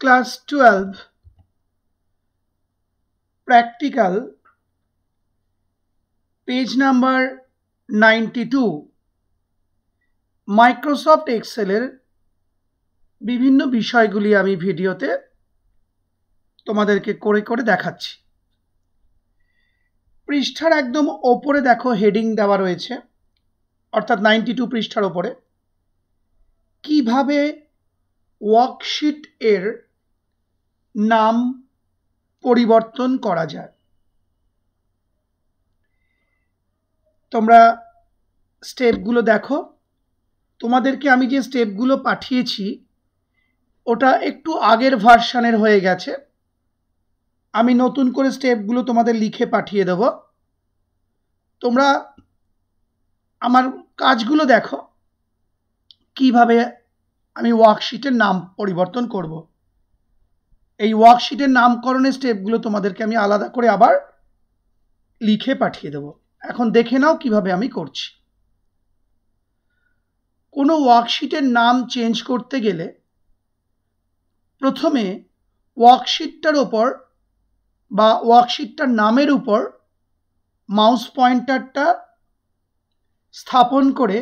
class twelve practical page number ninety two Microsoft এক্সেলের বিভিন্ন বিষয়গুলি আমি ভিডিওতে তোমাদেরকে করে করে দেখাচ্ছি পৃষ্ঠার একদম ওপরে দেখো হেডিং দেওয়া রয়েছে অর্থাৎ নাইনটি টু পৃষ্ঠার ওপরে কীভাবে ওয়ার্কশিট এর নাম পরিবর্তন করা যায় তোমরা স্টেপগুলো দেখো তোমাদেরকে আমি যে স্টেপগুলো পাঠিয়েছি ওটা একটু আগের ভার্সানের হয়ে গেছে আমি নতুন করে স্টেপগুলো তোমাদের লিখে পাঠিয়ে দেব তোমরা আমার কাজগুলো দেখো কিভাবে আমি ওয়ার্কশিটের নাম পরিবর্তন করবো এই ওয়ার্কশিটের নামকরণের স্টেপগুলো তোমাদেরকে আমি আলাদা করে আবার লিখে পাঠিয়ে দেব এখন দেখে নাও কিভাবে আমি করছি কোনো ওয়ার্কশিটের নাম চেঞ্জ করতে গেলে প্রথমে ওয়ার্কশিটটার ওপর বা ওয়ার্কশিটটার নামের উপর মাউস পয়েন্টারটা স্থাপন করে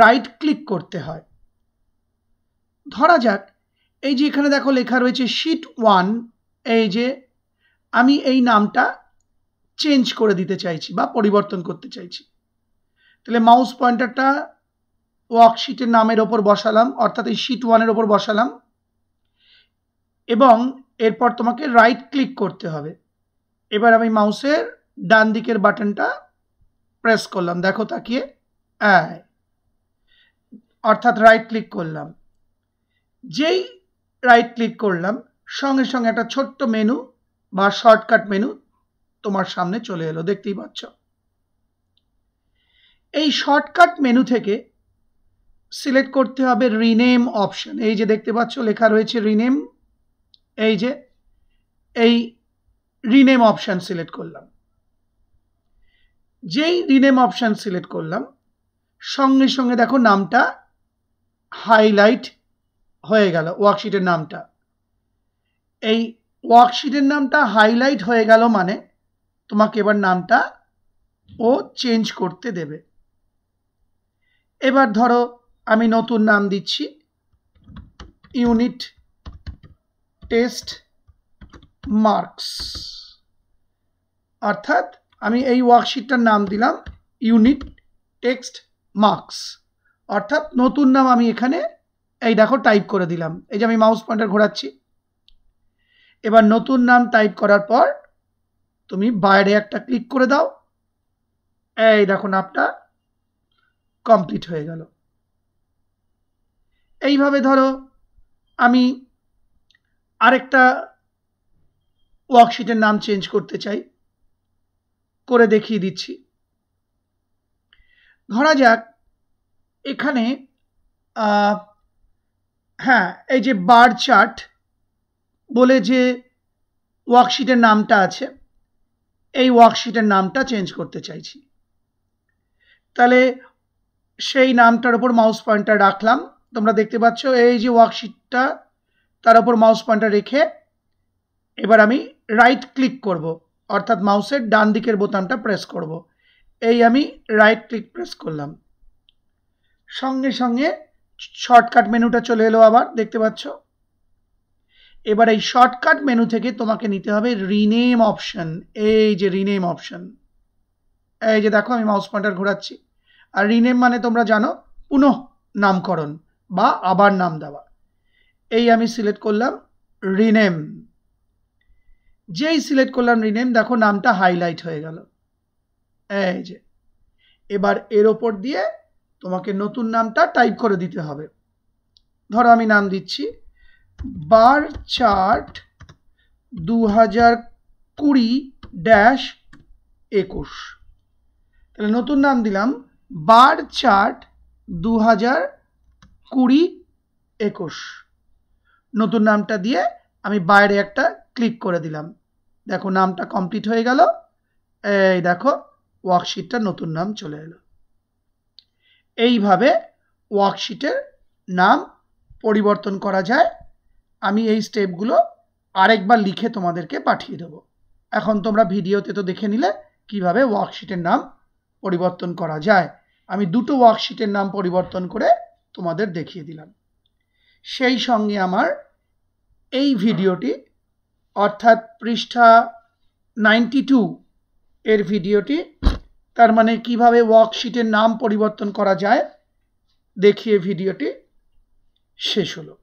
রাইট ক্লিক করতে হয় ধরা যাক এই যে এখানে দেখো লেখা রয়েছে শিট ওয়ান এই যে আমি এই নামটা চেঞ্জ করে দিতে চাইছি বা পরিবর্তন করতে চাইছি তাহলে মাউস পয়েন্টারটা ওয়ার্কশিটের নামের ওপর বসালাম অর্থাৎ এই শিট ওয়ানের ওপর বসালাম এবং এরপর তোমাকে রাইট ক্লিক করতে হবে এবার আমি মাউসের ডান দিকের বাটনটা প্রেস করলাম দেখো তাকিয়ে অর্থাৎ রাইট ক্লিক করলাম যেই রাইট ক্লিক করলাম সঙ্গে সঙ্গে একটা ছোট্ট মেনু বা শর্টকাট মেনু তোমার সামনে চলে এলো দেখতেই পাচ্ছ এই শর্টকাট মেনু থেকে সিলেক্ট করতে হবে রিনেম অপশন এই যে দেখতে পাচ্ছ লেখা রয়েছে রিনেম এই যে এই রিনেম অপশান সিলেক্ট করলাম যেই রিনেম অপশান সিলেক্ট করলাম সঙ্গে সঙ্গে দেখো নামটা হাইলাইট হয়ে গেল ওয়ার্কশিটের নামটা এই ওয়ার্কশিটের নামটা হাইলাইট হয়ে গেল মানে তোমাকে এবার নামটা ও চেঞ্জ করতে দেবে এবার ধরো আমি নতুন নাম দিচ্ছি ইউনিট টেস্ট মার্কস অর্থাৎ আমি এই ওয়ার্কশিটটার নাম দিলাম ইউনিট টেক্সট মার্কস অর্থাৎ নতুন নাম আমি এখানে এই দেখো টাইপ করে দিলাম এই যে আমি মাউস পয়েন্টার ঘোরাচ্ছি এবার নতুন নাম টাইপ করার পর তুমি বাইরে একটা ক্লিক করে দাও এই দেখো নামটা কমপ্লিট হয়ে গেল এইভাবে ধরো আমি আরেকটা ওয়ার্কশিটের নাম চেঞ্জ করতে চাই করে দেখিয়ে দিচ্ছি ধরা যাক এখানে হ্যাঁ এই যে বার চার্ট বলে যে ওয়ার্কশিটের নামটা আছে এই ওয়ার্কশিটের নামটা চেঞ্জ করতে চাইছি তাহলে সেই নামটার ওপর মাউস পয়েন্টটা রাখলাম তোমরা দেখতে পাচ্ছ এই যে ওয়ার্কশিটটা তার ওপর মাউস পয়েন্টটা রেখে এবার আমি রাইট ক্লিক করব অর্থাৎ মাউসের ডান দিকের বোতামটা প্রেস করব এই আমি রাইট ক্লিক প্রেস করলাম সঙ্গে সঙ্গে শর্টকাট মেনুটা চলে এলো আবার দেখতে পাচ্ছ এবার এই শর্টকাট মেনু থেকে তোমাকে নিতে হবে রিনেম অপশন এই যে রিনেম অপশন এই যে দেখো আমি মাউস পয়েন্টার ঘোরাচ্ছি আর রিনেম মানে তোমরা জানো পুনঃ নামকরণ বা আবার নাম দেওয়া এই আমি সিলেক্ট করলাম রিনেম যেই সিলেক্ট করলাম রিনেম দেখো নামটা হাইলাইট হয়ে গেল এই যে এবার এর ওপর দিয়ে তোমাকে নতুন নামটা টাইপ করে দিতে হবে ধরো আমি নাম দিচ্ছি বার চার্ট দু হাজার কুড়ি ড্যাশ একুশ তাহলে নতুন নাম দিলাম বার চার্ট দু হাজার কুড়ি একুশ নতুন নামটা দিয়ে আমি বাইরে একটা ক্লিক করে দিলাম দেখো নামটা কমপ্লিট হয়ে গেল এই দেখো ওয়ার্কশিটটা নতুন নাম চলে এলো এইভাবে ওয়ার্কশিটের নাম পরিবর্তন করা যায় আমি এই স্টেপগুলো আরেকবার লিখে তোমাদেরকে পাঠিয়ে দেব এখন তোমরা ভিডিওতে তো দেখে নিলে কিভাবে ওয়ার্কশিটের নাম পরিবর্তন করা যায় আমি দুটো ওয়ার্কশিটের নাম পরিবর্তন করে তোমাদের দেখিয়ে দিলাম সেই সঙ্গে আমার এই ভিডিওটি অর্থাৎ পৃষ্ঠা নাইনটি টু এর ভিডিওটি তার মানে কিভাবে ওয়ার্কশিটের নাম পরিবর্তন করা যায় দেখিয়ে ভিডিওটি শেষ হলো